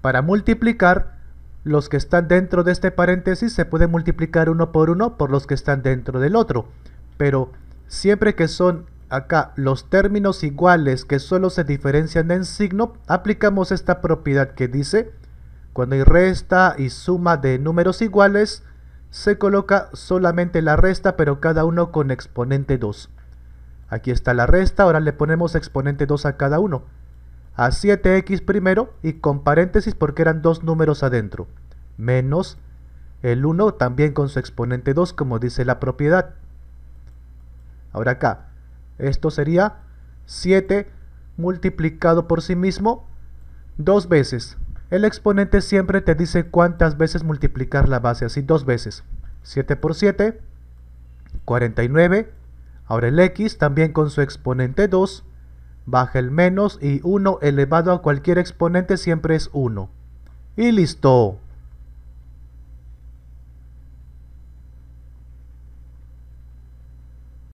Para multiplicar, los que están dentro de este paréntesis se puede multiplicar uno por uno por los que están dentro del otro. Pero siempre que son acá los términos iguales que solo se diferencian en signo, aplicamos esta propiedad que dice, cuando hay resta y suma de números iguales, se coloca solamente la resta, pero cada uno con exponente 2. Aquí está la resta, ahora le ponemos exponente 2 a cada uno a 7x primero y con paréntesis porque eran dos números adentro, menos el 1 también con su exponente 2 como dice la propiedad. Ahora acá, esto sería 7 multiplicado por sí mismo dos veces. El exponente siempre te dice cuántas veces multiplicar la base, así dos veces. 7 por 7, 49. Ahora el x también con su exponente 2 baja el menos y 1 elevado a cualquier exponente siempre es 1. Y listo.